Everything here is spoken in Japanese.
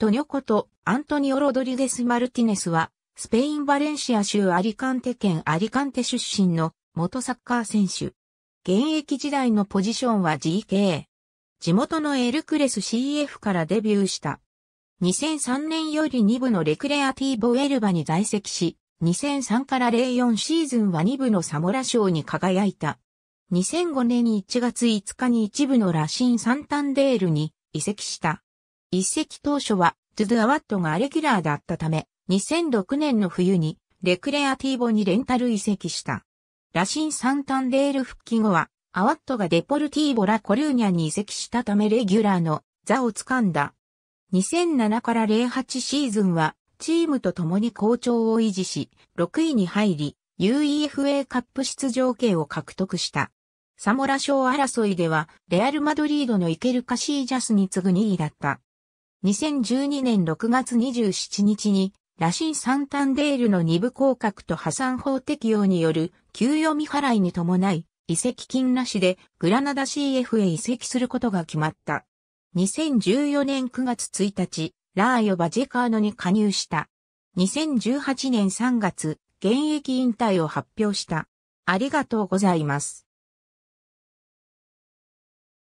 トニョことアントニオ・ロドリゲス・マルティネスは、スペイン・バレンシア州アリカンテ県アリカンテ出身の元サッカー選手。現役時代のポジションは GK。地元のエルクレス CF からデビューした。2003年より2部のレクレアティーボ・エルバに在籍し、2003から04シーズンは2部のサモラ賞に輝いた。2005年1月5日に1部のラシン・サンタンデールに移籍した。一席当初は、ドゥドゥアワットがレギュラーだったため、2006年の冬に、レクレアティーボにレンタル移籍した。ラシン・サンタンデール復帰後は、アワットがデポルティーボラ・コルーニャに移籍したためレギュラーの座を掴んだ。2007から08シーズンは、チームと共に好調を維持し、6位に入り、UEFA カップ出場権を獲得した。サモラ賞争いでは、レアル・マドリードのイケル・カシージャスに次ぐ2位だった。2012年6月27日に、ラシン・サンタンデールの二部降格と破産法適用による給与未払いに伴い、移籍金なしでグラナダ CF へ移籍することが決まった。2014年9月1日、ラーヨ・バジェカーノに加入した。2018年3月、現役引退を発表した。ありがとうございます。